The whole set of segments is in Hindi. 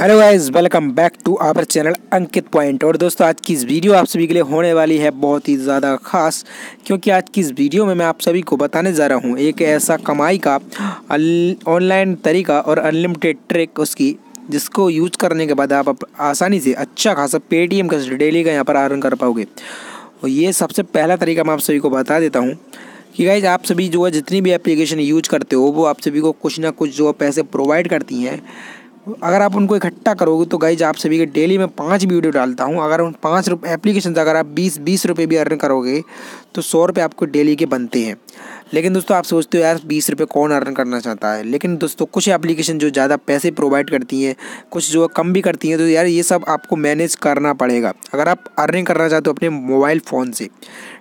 hello guys welcome back to our channel Ankit point और दोस्तों आज की इस वीडियो आप सभी के लिए होने वाली है बहुत ही ज़्यादा ख़ास क्योंकि आज की इस वीडियो में मैं आप सभी को बताने जा रहा हूँ एक ऐसा कमाई का ऑनलाइन तरीका और अनलिमिटेड ट्रिक उसकी जिसको यूज करने के बाद आप आसानी से अच्छा खासा पेटीएम का डेली का यहाँ पर आर्न कर पाओगे और ये सबसे पहला तरीका मैं आप सभी को बता देता हूँ कि गाइज आप सभी जो है जितनी भी एप्लीकेशन यूज करते हो वो आप सभी को कुछ ना कुछ जो पैसे प्रोवाइड करती हैं अगर आप उनको इकट्ठा करोगे तो गाइज आप सभी के डेली मैं पाँच वीडियो डालता हूँ अगर उन पाँच रुपये एप्लीकेशन अगर आप बीस बीस रुपये भी अर्न करोगे तो सौ रुपये आपको डेली के बनते हैं लेकिन दोस्तों आप सोचते हो यार बीस रुपये कौन अर्न करना चाहता है लेकिन दोस्तों कुछ एप्लीकेशन जो ज़्यादा पैसे प्रोवाइड करती हैं कुछ जो कम भी करती हैं तो यार ये सब आपको मैनेज करना पड़ेगा अगर आप अर्निंग करना चाहते हो अपने मोबाइल फ़ोन से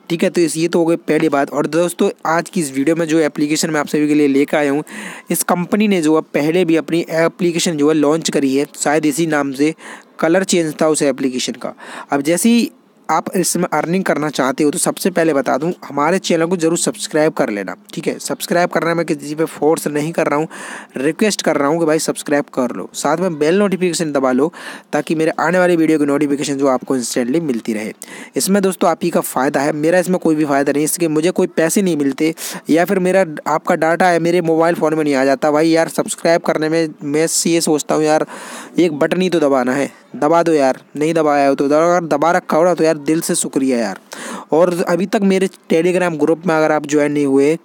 ठीक है तो इस ये तो हो गई पहली बात और दोस्तों आज की इस वीडियो में जो एप्लीकेशन मैं आप सभी के लिए लेकर आया हूँ इस कंपनी ने जो है पहले भी अपनी एप्लीकेशन जो है लॉन्च करी है शायद इसी नाम से कलर चेंज था उस एप्लीकेशन का अब जैसे ही आप इस समय अर्निंग करना चाहते हो तो सबसे पहले बता दूं हमारे चैनल को ज़रूर सब्सक्राइब कर लेना ठीक है सब्सक्राइब करना मैं किसी पे फोर्स नहीं कर रहा हूँ रिक्वेस्ट कर रहा हूँ कि भाई सब्सक्राइब कर लो साथ में बेल नोटिफिकेशन दबा लो ताकि मेरे आने वाली वीडियो की नोटिफिकेशन जो आपको इंस्टेंटली मिलती रहे इसमें दोस्तों आप ही का फ़ायदा है मेरा इसमें कोई भी फ़ायदा नहीं इसके मुझे कोई पैसे नहीं मिलते या फिर मेरा आपका डाटा है मेरे मोबाइल फ़ोन में नहीं आ जाता भाई यार सब्सक्राइब करने में मैं ये सोचता हूँ यार एक बटन ही तो दबाना है दबा दो यार नहीं दबाया हो तो अगर दबा रखा हो ना तो यार दिल से शुक्रिया यार और अभी तक मेरे टेलीग्राम ग्रुप में अगर आप ज्वाइन नहीं हुए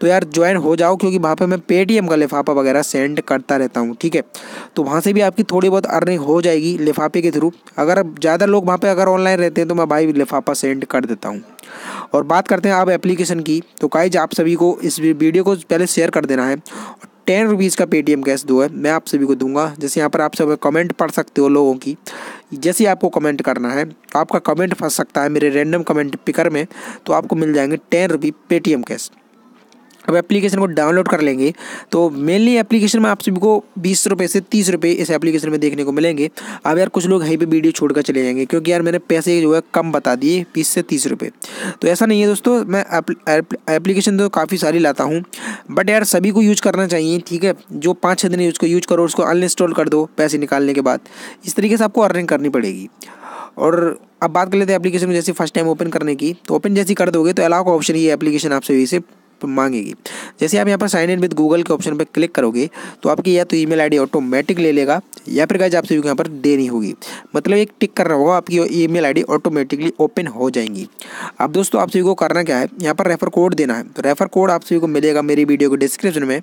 तो यार ज्वाइन हो जाओ क्योंकि वहाँ पे मैं पेटीएम का लिफाफा वगैरह सेंड करता रहता हूँ ठीक है तो वहाँ से भी आपकी थोड़ी बहुत अर्निंग हो जाएगी लिफाफे के थ्रू अगर ज़्यादा लोग वहाँ पे अगर ऑनलाइन रहते हैं तो मैं भाई लिफाफा सेंड कर देता हूँ और बात करते हैं आप एप्लीकेशन की तो काइज आप सभी को इस वीडियो को पहले शेयर कर देना है और टेन रुपीज़ का पेटीएम कैश दो है मैं आप सभी को दूंगा जैसे यहाँ पर आप सब कमेंट पढ़ सकते हो लोगों की जैसे आपको कमेंट करना है आपका कमेंट फंस सकता है मेरे रैंडम कमेंट पिकर में तो आपको मिल जाएंगे टेन रुपी पेटीएम कैश अब एप्लीकेशन को डाउनलोड कर लेंगे तो मेनली एप्लीकेशन में आप सभी को बीस रुपये से तीस रुपये इस एप्लीकेशन में देखने को मिलेंगे अब यार कुछ लोग यहीं पे वीडियो छोड़कर चले जाएंगे क्योंकि यार मैंने पैसे जो है कम बता दिए बीस से तीस रुपये तो ऐसा नहीं है दोस्तों मैं एप्लीकेशन तो काफ़ी सारी लाता हूँ बट यार सभी को यूज करना चाहिए ठीक है जो पाँच छः दिन यूज को यूज करो उसको अनइंस्टॉल कर दो पैसे निकालने के बाद इस तरीके से आपको अर्निंग करनी पड़ेगी और अब बात कर लेते हैं एप्लीकेशन को जैसे फर्स्ट टाइम ओपन करने की तो ओपन जैसे कर दोगे तो अलाव का ऑप्शन ये एप्लीकेशन आप सभी से मांगेगी जैसे आप यहाँ पर साइन इन विद गूगल के ऑप्शन पर क्लिक करोगे तो आपकी या तो ईमेल आईडी ऑटोमेटिक ले लेगा या फिर गाइज आपसे यहाँ पर देनी होगी मतलब एक टिक करना होगा आपकी ईमेल आईडी ऑटोमेटिकली ओपन हो जाएंगी अब दोस्तों आप सभी को करना क्या है यहाँ पर रेफर कोड देना है तो रेफर कोड आप सभी को मिलेगा मेरी वीडियो के डिस्क्रिप्शन में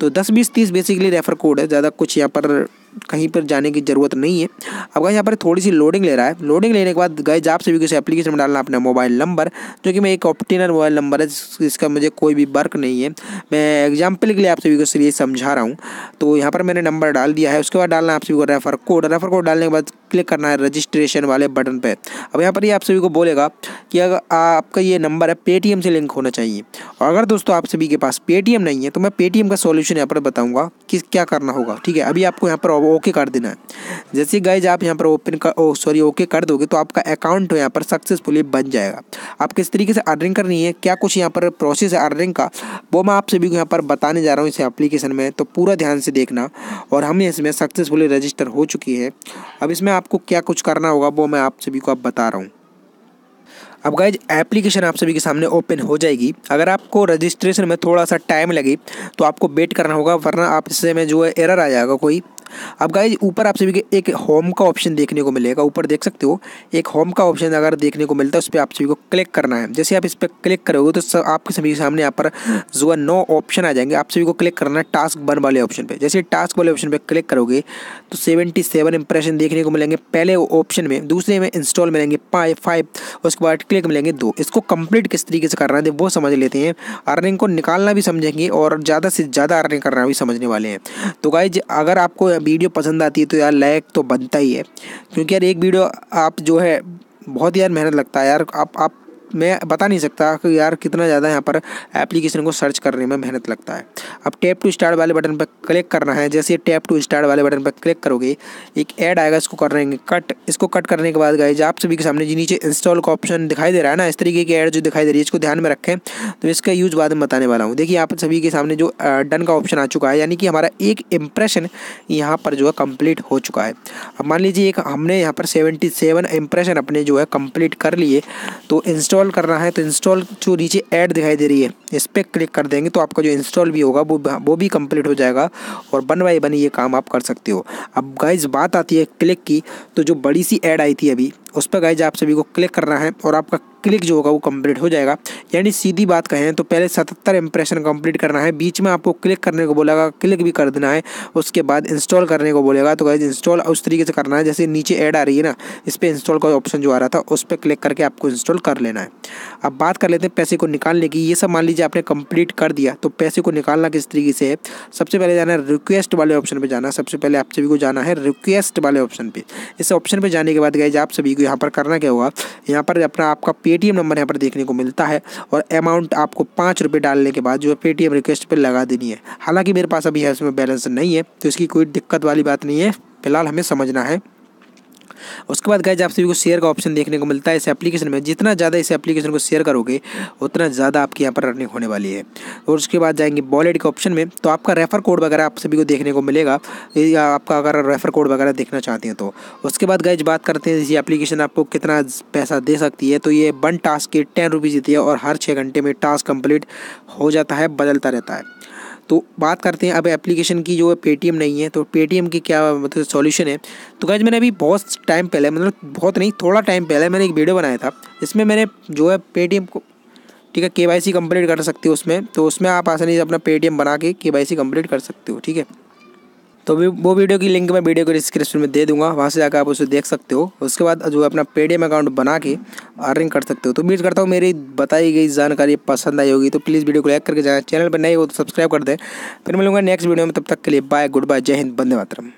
तो दस बीस तीस बेसिकली रेफर कोड है ज़्यादा कुछ यहाँ पर कहीं पर जाने की ज़रूरत नहीं है अब गए यहाँ पर थोड़ी सी लोडिंग ले रहा है लोडिंग लेने के बाद गए आप सभी किसी एप्लीकेशन में डालना अपना मोबाइल नंबर जो कि मैं एक ऑप्टिनर मोबाइल नंबर है जिसका मुझे कोई भी वर्क नहीं है मैं एग्जाम्पल के लिए आप सभी को इसलिए समझा रहा हूँ तो यहाँ पर मैंने नंबर डाल दिया है उसके बाद डालना आप सभी को रेफर कोड रेफर कोड डालने के बाद क्लिक करना है रजिस्ट्रेशन वाले बटन पर अब यहाँ पर ये आप सभी को बोलेगा कि अगर आपका ये नंबर है पेटीएम से लिंक होना चाहिए और अगर दोस्तों आप सभी के पास पेटीएम नहीं है तो मैं पेटीएम का सोल्यूशन यहाँ पर बताऊँगा कि क्या करना होगा ठीक है अभी आपको यहाँ पर ओके कर देना है जैसे गाइज आप यहाँ पर ओपन कर सॉरी oh, ओके कर दोगे तो आपका अकाउंट यहाँ पर सक्सेसफुली बन जाएगा आप किस तरीके से अर्निंग करनी है क्या कुछ यहाँ पर प्रोसेस है अर्निंग का वो मैं आप सभी को यहाँ पर बताने जा रहा हूँ इस एप्लीकेशन में तो पूरा ध्यान से देखना और हम इसमें सक्सेसफुली रजिस्टर हो चुकी है अब इसमें आपको क्या कुछ करना होगा वो मैं आप सभी को अब बता रहा हूँ अब गाइज एप्लीकेशन आप सभी के सामने ओपन हो जाएगी अगर आपको रजिस्ट्रेशन में थोड़ा सा टाइम लगे तो आपको वेट करना होगा वरना आप इससे में जो है एरर आ जाएगा कोई अब गाइज ऊपर आप सभी को एक होम का ऑप्शन देखने को मिलेगा ऊपर देख सकते हो एक होम का ऑप्शन अगर देखने को मिलता है उस पर आप सभी को क्लिक करना है जैसे आप इस पर क्लिक करोगे तो आपके सभी के सामने यहाँ पर जो है नौ ऑप्शन आ जाएंगे आप सभी को क्लिक करना है टास्क वन वाले ऑप्शन पर जैसे टास्क वाले ऑप्शन पर क्लिक करोगे तो सेवेंटी सेवन इंप्रेशन देखने को मिलेंगे पहले ऑप्शन में दूसरे में इंस्टॉल मिलेंगे पाए फाइव उसके बाद क्लिक मिलेंगे दो इसको कंप्लीट किस तरीके से करना है वो समझ लेते हैं अर्निंग को निकालना भी समझेंगे और ज़्यादा से ज़्यादा अर्निंग करना भी समझने वाले हैं तो गाइज अगर आपको वीडियो पसंद आती है तो यार लाइक तो बनता ही है क्योंकि यार एक वीडियो आप जो है बहुत यार मेहनत लगता है यार आप आप मैं बता नहीं सकता कि यार कितना ज़्यादा यहाँ पर एप्लीकेशन को सर्च करने में मेहनत लगता है अब टैप टू स्टार्ट वाले बटन पर क्लिक करना है जैसे टैप टू स्टार्ट वाले बटन पर क्लिक करोगे एक ऐड आएगा इसको कर रहेंगे कट इसको कट करने के बाद गए आप सभी के सामने जी नीचे इंस्टॉल का ऑप्शन दिखाई दे रहा है ना इस तरीके की ऐड जो दिखाई दे रही है इसको ध्यान में रखें तो इसका यूज़ बाद में बताने वाला हूँ देखिए आप सभी के सामने जो डन का ऑप्शन आ चुका है यानी कि हमारा एक इंप्रेशन यहाँ पर जो है कम्प्लीट हो चुका है अब मान लीजिए एक हमने यहाँ पर सेवेंटी सेवन इम्प्रेशन अपने जो है कम्प्लीट कर लिए तो इंस्टॉल इंस्टॉल करना है तो इंस्टॉल जो नीचे ऐड दिखाई दे रही है इस पर क्लिक कर देंगे तो आपका जो इंस्टॉल भी होगा वो वो भी कंप्लीट हो जाएगा और बन बाई बन ये काम आप कर सकते हो अब गाइज बात आती है क्लिक की तो जो बड़ी सी ऐड आई थी अभी उस पर गाइज आप सभी को क्लिक करना है और आपका क्लिक जो होगा वो कंप्लीट हो जाएगा यानी सीधी बात कहें तो पहले सतहत्तर इंप्रेशन कंप्लीट करना है बीच में आपको क्लिक करने को बोलेगा क्लिक भी कर देना है उसके बाद इंस्टॉल करने को बोलेगा तो गाइज इंस्टॉल उस तरीके से करना है जैसे नीचे ऐड आ रही है ना इस पर इंस्टॉल का ऑप्शन जो आ रहा था उस पर क्लिक करके आपको इंस्टॉल कर लेना है अब बात कर लेते हैं पैसे को निकालने की ये सब मान लीजिए आपने कंप्लीट कर दिया तो पैसे को निकालना किस तरीके से है सबसे पहले जाना है रिक्वेस्ट वाले ऑप्शन पर जाना सबसे पहले आप सभी को जाना है रिक्वेस्ट वाले ऑप्शन पर इस ऑप्शन पर जाने के बाद गाइज आप सभी को यहाँ पर करना क्या होगा यहाँ पर अपना आपका पे पेटीएम नंबर यहाँ पर देखने को मिलता है और अमाउंट आपको पाँच रुपये डालने के बाद जो है पेटीएम रिक्वेस्ट पर लगा देनी है हालाँकि मेरे पास अभी है उसमें बैलेंस नहीं है तो इसकी कोई दिक्कत वाली बात नहीं है फिलहाल हमें समझना है उसके बाद गाइज आप सभी को शेयर का ऑप्शन देखने को मिलता है इस एप्लीकेशन में जितना ज़्यादा इस एप्लीकेशन को शेयर करोगे उतना ज़्यादा आपकी यहाँ पर रनिंग होने वाली है और उसके बाद जाएंगे वॉलेट के ऑप्शन में तो आपका रेफर कोड वगैरह आप सभी को देखने को मिलेगा आपका अगर रेफर कोड वगैरह देखना चाहते हैं तो उसके बाद गाइज बात करते हैं ये एप्लीकेशन आपको कितना पैसा दे सकती है तो ये वन टास्क के टेन रुपीज़ देती है और हर छः घंटे में टास्क कंप्लीट हो जाता है बदलता रहता है तो बात करते हैं अब एप्लीकेशन की जो है पेटीएम नहीं है तो पेटीएम की क्या मतलब सॉल्यूशन है तो गाइज मैंने अभी बहुत टाइम पहले मतलब बहुत नहीं थोड़ा टाइम पहले मैंने एक वीडियो बनाया था इसमें मैंने जो है पेटीएम को ठीक है के वाई सी कर सकते हो उसमें तो उसमें आप आसानी से अपना पेटीएम बना के के वाई सी कर सकते हो ठीक है तो भी वो वीडियो की लिंक मैं वीडियो के डिस्क्रिप्शन में दे दूंगा वहाँ से जाकर आप उसे देख सकते हो उसके बाद जो अपना पेडीएम अकाउंट बना के अर्निंग कर सकते हो तो उम्मीद करता हूँ मेरी बताई गई जानकारी पसंद आई होगी तो प्लीज़ वीडियो को लाइक करके जाए चैनल पर नहीं हो तो सब्सक्राइब कर दें फिर मिलूंगा नेक्स्ट वीडियो में तब तक के लिए बाय गुड बाय जय हिंद बंदे मातरम